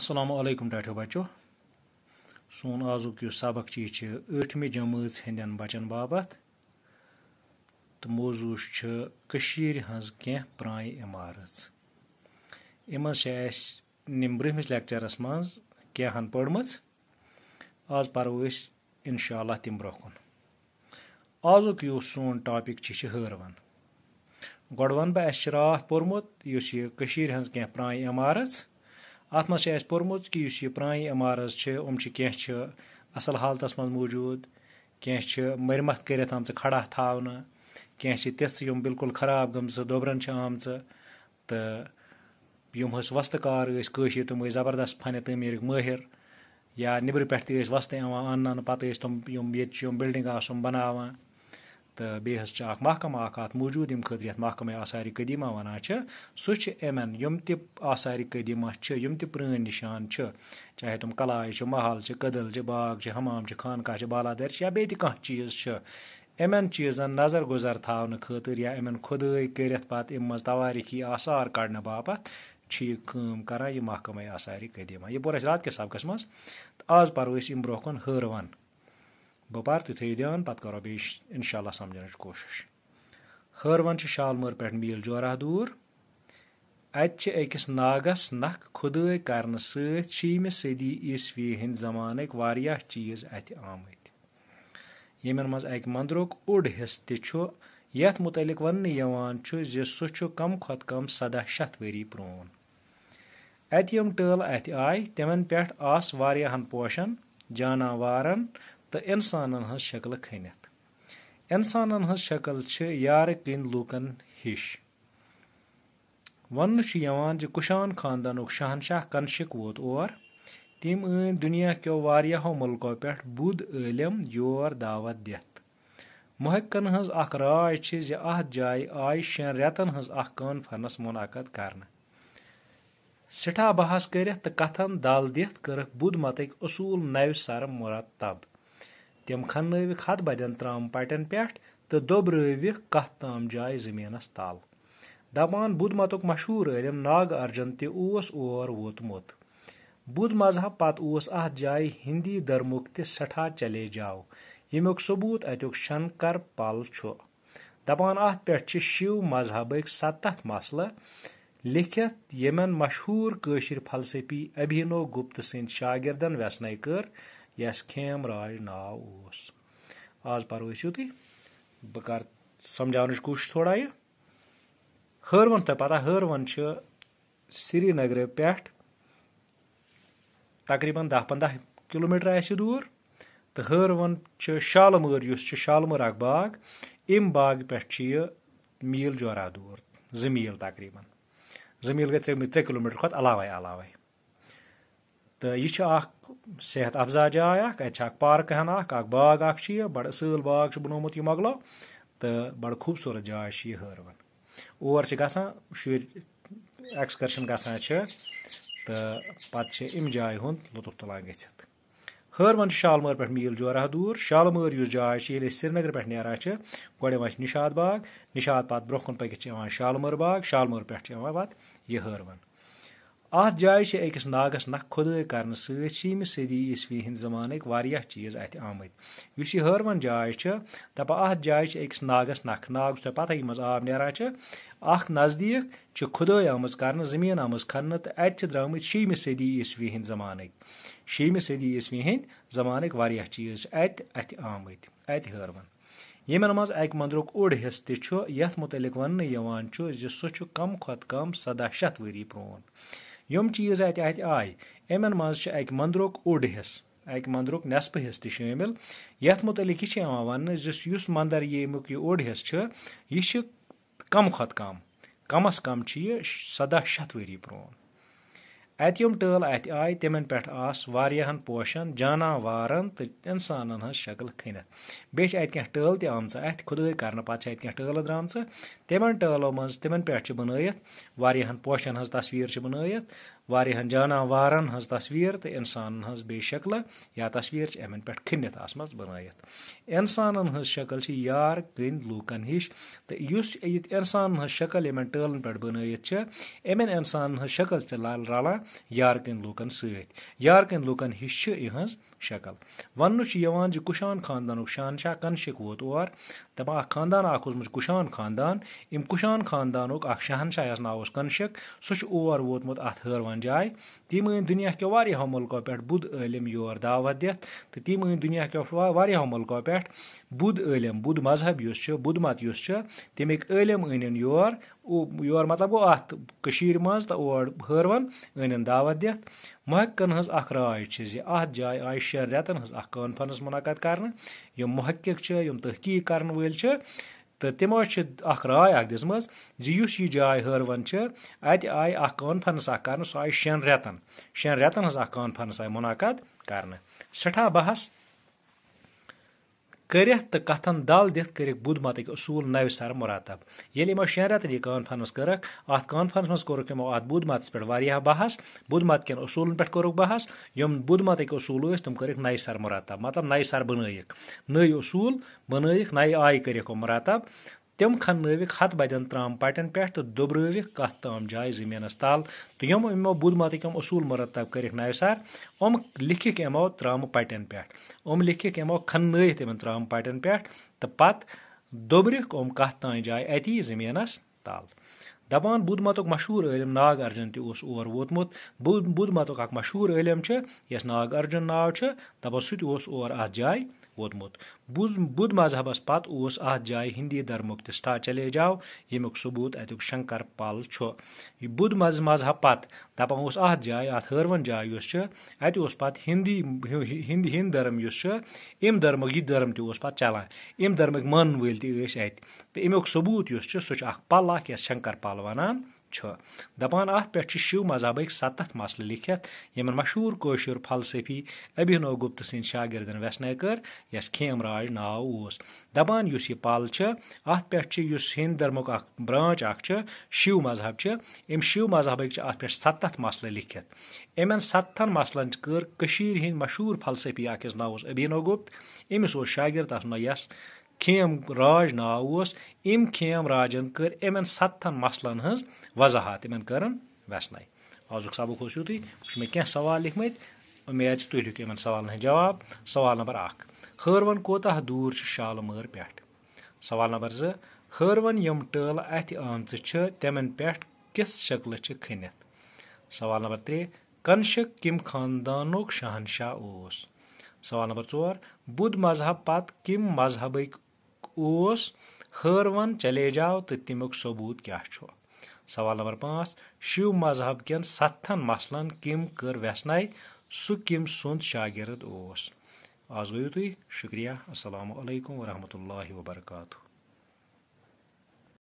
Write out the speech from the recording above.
السلام علیکم ٹاٹھو بچو سون آزُک یُس سبق چھُ یہِ چھُ ٲٹھمہِ جمٲژ ہٕنٛدٮ۪ن بچن باپتھ تہٕ موضوٗع چھُ کٔشیٖرِ ہٕنٛز کینٛہہ پرٛانہِ عمارٕژ یِم حظ چھِ اَسہِ نِم برٛونٛہمِس لیکچَرَس منٛز کینٛہَن پٔرمٕژ آز پَرو أسۍ اِنشاء اللہ تَمہِ برٛونٛہہ کُن آزُک یُس سون ٹاپِک چھُ یہِ چھُ ہٲروَن گۄڈٕ وَنہٕ بہٕ اَسہِ چھِ راتھ پوٚرمُت یُس یہِ کٔشیٖرِ ہٕنٛز کینٛہہ پرٛانہِ عمارٕژ अत मज पोर्मुत कि यह प्रानी इमारत कह असल हालत मज मौजूद कह मरमत कर आम खड़ा थावन कह तिथ बिल्कुल खराब गम दोबरन आम तो यम वस्तकार तम जबरदस्त फन तमीर माहिर या नबर पे वस्त अवान अन अन पे तम ये बिल्डिंग आम बनावान تہٕ بیٚیہِ حظ چھِ اَکھ محکمہٕ اَکھ اَتھ موٗجوٗد ییٚمہِ خٲطرٕ یَتھ محکمَے آثارِ قدیٖمہ وَنان چھِ سُہ چھِ یِمَن یِم تہِ آثارِ قدیٖمہ چھِ یِم تہِ پرٛٲنۍ نِشان چھِ چاہے تِم قلعہ چھِ محل چھِ کٔدٕل چھِ باغ چھِ حمام چھِ خانقاہ چھِ بالادَر چھِ یا بیٚیہِ تہِ کانٛہہ چیٖز چھِ یِمَن چیٖزَن نظر گُزر تھاونہٕ خٲطرٕ یا یِمَن خُدٲے کٔرِتھ پَتہٕ اَمہِ منٛز تواریٖخی آثار کَڑنہٕ باپَتھ چھِ یہِ کٲم کَران یہِ محکمَے آثارِ قدیٖمہ یہِ پوٚر اَسہِ راتہٕ کِس سبقَس منٛز تہٕ آز پَرو أسۍ اَمہِ برٛونٛہہ کُن ہٲروَن گوٚو پَر تہِ تھٲیِو دھیان پَتہٕ کَرو بیٚیہِ اِنشاءاللہ سَمجھنٕچ کوٗشِش ہٲروَن چھِ شالمٲر پٮ۪ٹھ میٖل جوراہ دوٗر اَتہِ چھِ أکِس ناگَس نَکھ خُدٲے کرنہٕ سۭتۍ شیٚیمہِ صٔدی عیٖسوی ہِنٛدۍ زمانٕکۍ واریاہ چیٖز اَتھِ آمٕتۍ یِمَن منٛز اَکہِ منٛدرُک اوٚڑ حِصہٕ تہِ چھُ یَتھ متعلق وننہٕ یِوان چھُ زِ سُہ چھُ کم کھۄتہٕ کم سَداہ شیٚتھ ؤری پرٛون اَتہِ یِم ٹٲلہٕ اَتھِ آے تِمَن پٮ۪ٹھ آسہٕ واریاہَن پوشَن جاناوارَن तो इंसानन हज शक्ल खनित इंसान हज शक्ल यार कन लूकन हिश वन कुशान खानदान शहनशाह कनशिक वो और तम दुनिया क्यो वारियाहो मुल्को पे बुध अलम योर दावत दिथ महक्कन हज अख राय जाय आय शेन रेतन हज अख कॉन्फ्रेंस मुनद कर सठा बहस कर कथन दल दिथ कर बुद मतक असूल नव सर मुरतब تِم کھننٲوِکھ ہَتھ بَدٮ۪ن ترٛام پَٹٮ۪ن پٮ۪ٹھ تہٕ دۄبرٲوِکھ کَتھ تام جایہِ زٔمیٖنَس تَل دَپان بُدھ متُک مشہوٗر عٲلِم ناگ ارجن تہِ اوس اور ووتمُت بُدھ مذہب پَتہٕ اوس اَتھ جایہِ ہِندی دھرمُک تہِ سٮ۪ٹھاہ چَلے جاو ییٚمیُک ثوٚبوٗت اَتیُک شنکر پل چھُ دَپان اَتھ پٮ۪ٹھ چھِ شِو مذہبٕکۍ سَتَتھ مسلہٕ لیٖکھِتھ یِمن مشہوٗر کٲشِر فلسفی ابھینو گُپت سٕنٛدۍ شاگردن وٮ۪سنے کٔر یَس کھیم راج ناو اوس آز پَرو أسۍ یُتُے بہٕ کَرٕ سَمجاونٕچ کوٗشِش تھوڑا یہِ ہٲروَن تۄہہِ پَتہ ہٲروَن چھِ سرینگرٕ پٮ۪ٹھ تقریٖباً دَہ پنٛداہ کِلوٗ میٖٹر آسہِ دوٗر تہٕ ہٲروَن چھِ شالمٲر یُس چھُ شالمٲر اَکھ باغ امہِ باغہٕ پٮ۪ٹھ چھِ یہِ میٖل جورا دوٗر زٕ میٖل تقریٖباً زٕ میٖل گٔے ترٛےٚ ترٛےٚ کِلوٗ میٖٹر کھۄتہٕ علاوَے علاوَے तो यह सेहत अफजा जाय अत पार्क हन अख बाग अख बड़ असल बाग बनोमुत यह मोगलो तो बड़ खूबसूरत जाय यह हरवन और गुर एक्सकर्शन गान तो पे अम जाय हूं लुत्फ तुलान गि हरवन शालमर पे मील जोरह दूर शालमर यु जाय ये श्रीनगर पे नारा गोड़े वन निशाद बाग निशाद पे ब्रोह कन पकित शालमर बाग शालमर पे पे यह हरवन अथ जाए अकिस नागस नख खुदाई कर सीमि सदी ईस्वी हंद जमानक वाह चीज अत आम यह हरवन जाय दपा अत जाय अकिस नागस नख नाग छ पता ये आब ना अख नजदीक खुदाई आम कर जमीन आम खन तो अत द्राम शीमि सदी ईस्वी हंद जमानक शीमि सदी ईस्वी हंद जमानक वाह चीज अत अत आम अत हरवन यमन मज अक मंदरुक ओड हिस्स तुत मुतलिक वन सह कम खुत कम सदह शत वरी प्रोन یِم چیٖز اَتہِ اَتہِ آیہِ یِمَن منٛز چھِ اَکہِ مَندرُک اوٚڑ حِصہٕ اَکہِ مَندرُک نیصفہٕ حِصہٕ تہِ شٲمِل یَتھ مُتعلِق یہِ چھُ یِوان وَننہٕ زِ یُس مَندر ییٚمیُک یہِ اوٚڑ حِصہٕ چھُ یہِ چھُ کَم کھۄتہٕ کَم کَمَس کَم چھُ یہِ سَداہ شَتھ ؤری پرون اتہِ یِم ٹٲل اتھِ آے تِمن پٮ۪ٹھ آس واریاہن پوشن جاناوارن تہٕ اِنسانن ہٕنٛز شکل کھٔنِتھ بیٚیہِ چھِ اتہِ کینٛہہ ٹٲل تہِ آمژٕ اتھِ خُدٲے کرنہٕ پتہٕ چھِ اتہِ کینٛہہ ٹٲلہٕ درٛامژٕ تِمن ٹٲلو منٛز تِمن پٮ۪ٹھ چھِ بنٲیِتھ واریاہن پوشن ہٕنٛز تصویٖر چھِ بنٲیِتھ वारियाहन जानवरन हज तस्वीर तो इंसान हज बे शक्ल या तस्वीर अमन पे खनित आम बनित इंसान हज शक्ल यार कन लूकन हिश तो इस इंसान हज शक्ल यमन टलन पे बनित अमन इंसान हज शक्ल लाल रालान यार कन लूकन सत यार कन इहज شکل ونہ یوان زِ کُشان خاندانُک شہنشاہ کنشِک ووت اور دپان اکھ خاندان اکھ اوسمُت کُشان خاندان ییٚمہِ کُشان خاندانُک اکھ شہنشاہ یَس ناو اوس کنشِک سُہ چھُ اور ووتمُت اَتھ ہٲروَن جایہِ تٔمۍ أنۍ دُنیا کیو واریاہو مُلکو پٮ۪ٹھ بُد عٲلِم یور دعوت دِتھ تہٕ تٔمۍ أنۍ دُنیا کیو واریاہو مُلکو پٮ۪ٹھ بُد عٲلِم بُد مذہب یُس چھُ بُد مت یُس چھُ تَمِکۍ عٲلِم أنِن یور یور مطلب گوٚو اَتھ کٔشیٖرِ منٛز تہٕ اور ہٲروَن أنِن دعوت دِتھ محققَن ہٕنٛز اَکھ راے چھِ زِ اَتھ جایہِ آیہِ شٮ۪ن رٮ۪تن ہٕنٛز اکھ کانفرنس مُنعقد کرنہٕ یِم محقق چھِ یِم تحقیٖق کرن وٲلۍ چھِ تہٕ تِمو چھِ اکھ راے اکھ دِژمٕژ زِ یُس یہِ جاے ہٲروَن چھِ اَتہِ آیہِ اکھ کانفرنس اکھ کرنہٕ سُہ آیہِ شٮ۪ن رٮ۪تن شٮ۪ن رٮ۪تن ہٕنٛز اکھ کانفرنس آیہِ مُنعقد کرنہٕ سٮ۪ٹھاہ بحث करियत तो कथन दल दिथ कर बुद्ध मत असूल नव सर मुरातब ये यमो शेन रतन यह कॉन्फ्रेंस करक अत कॉन्फ्रेंस मज कोरुक यमो अत बुद्ध मतस पे बहस बुद्ध मत कन असूलन पे कोरुक बहस यम बुद्ध मत असूल तम कर नए सर मुरातब मतलब नए सर बनक नई असूल बनक नए आय कर मुरातब تِم کھننٲوِکھ ہَتھ بَدٮ۪ن ترٛام پَٹٮ۪ن پٮ۪ٹھ تہٕ دوٚبرٲوِکھ کَتھ تام جایہِ زٔمیٖنَس تَل تہٕ یِم یِمو بدماتٕکۍ یِم اصوٗل مُرتب کٔرِکھ نایسار یِم لیٖکھِکھ یِمو ترٛامہٕ پَٹٮ۪ن پٮ۪ٹھ یِم لیٖکھِکھ یِمو کھننٲوِتھ یِمَن ترٛامہٕ پَٹٮ۪ن پٮ۪ٹھ تہٕ پَتہٕ دوٚبرِکھ یِم کَتھ تام جایہِ اَتی زٔمیٖنَس تَل دَپان بدھ متُک مشہوٗر عٲلِم ناگ اَرجُن تہِ اوس اور ووتمُت بدھ بدھ متُک اَکھ مشہوٗر عٲلِم چھُ یَس ناگ اَرجُن ناو چھُ دَپان سُہ تہِ اوس اور اَتھ جایہِ ووتمُت بُز بُد مذہبس پتہٕ اوس اتھ جایہِ ہِندی دھرمُک تہِ سٹھاہ چلیجاو ییٚمیُک ثبوٗت اتیُک شنکر پال چھُ یہِ بُد مذ مذہب پتہٕ دپان اوس اتھ جایہِ اتھ ہٲروَن جاے یۄس چھِ اتہِ اوس پتہٕ ہِندی ہِند ہِند دھرم یُس چھُ امہِ دھرمُک یہِ دھرم تہِ اوس پتہٕ چلان امہِ دھرمٕکۍ مانن وٲلۍ تہِ ٲسۍ اَتہِ تہٕ امیُک ثبوٗت یُس چھُ سُہ چھُ اکھ پل اکھ یتھ شنکر پل وَنان چھُ دپان اَتھ پٮ۪ٹھ چھِ شِو مذہبٕکۍ سَتَتھ مسلہٕ لیٖکھِتھ یِمن مشہوٗر کٲشُر فلسفی ابھِنو گُپت سٕنٛدۍ شاگردن ویسنٲکٔر یَس کھیم راج ناو اوس دپان یُس یہِ پل چھِ اَتھ پٮ۪ٹھ چھِ یُس ہیٚنٛدۍ دھرمُک اکھ برٛانٛچ اکھ چھِ شِو مذہب چھِ أمۍ شِو مذہبٕکۍ چھِ اَتھ پٮ۪ٹھ سَتَتھ مسلہٕ لیٖکھِتھ یِمن سَتَن مسلن کٔر کٔشیٖرِ ہِنٛدۍ مشہوٗر فلسفی اکھ یَس ناو اوس ابھِنو گُپت أمِس اوس شاگرد تَس ناو یَس खेम راج ناو اوس أمۍ کھیم راجن کٔر یِمن سَتن مسلن ہٕنٛز وضاحت یِمن کٔرٕن ویسنَے آزُک سبق اوس یُتھُے چھُ مےٚ کینٛہہ سوال لیٖکھمٕتۍ اُمید چھِ تُہۍ لیٖکھِو یِمن سوالن ہٕنٛز جواب سوال نمبر اکھ ہٲروَن کوتاہ دوٗر چھُ شالمٲر پٮ۪ٹھ سوال نمبر زٕ ہٲروَن یِم ٹٲلہٕ اَتھِ آمژٕ چھِ تِمن پٮ۪ٹھ کِژھ شکلہٕ چھِ کھٔنِتھ سوال نمبر ترٛےٚ کنشک کمہِ خاندانُک شہنشاہ اوس سوال نمبر ژور بدھ مذہب پتہٕ کمہِ مذہبٕکۍ اوس ہٲروَن چلے جاو تہٕ تمیُک ثوبوٗت کیٛاہ چھُ سوال نمبر پانٛژھ شِو مذہب کٮ۪ن سَتھن مسلن کٔمۍ کٔر ویسناے سُہ کٔمۍ سُنٛد شاگِرد اوس آز گٔیِو تُہۍ شُکریہ السلام علیکم ورحمتہ اللہ وبرکاتہ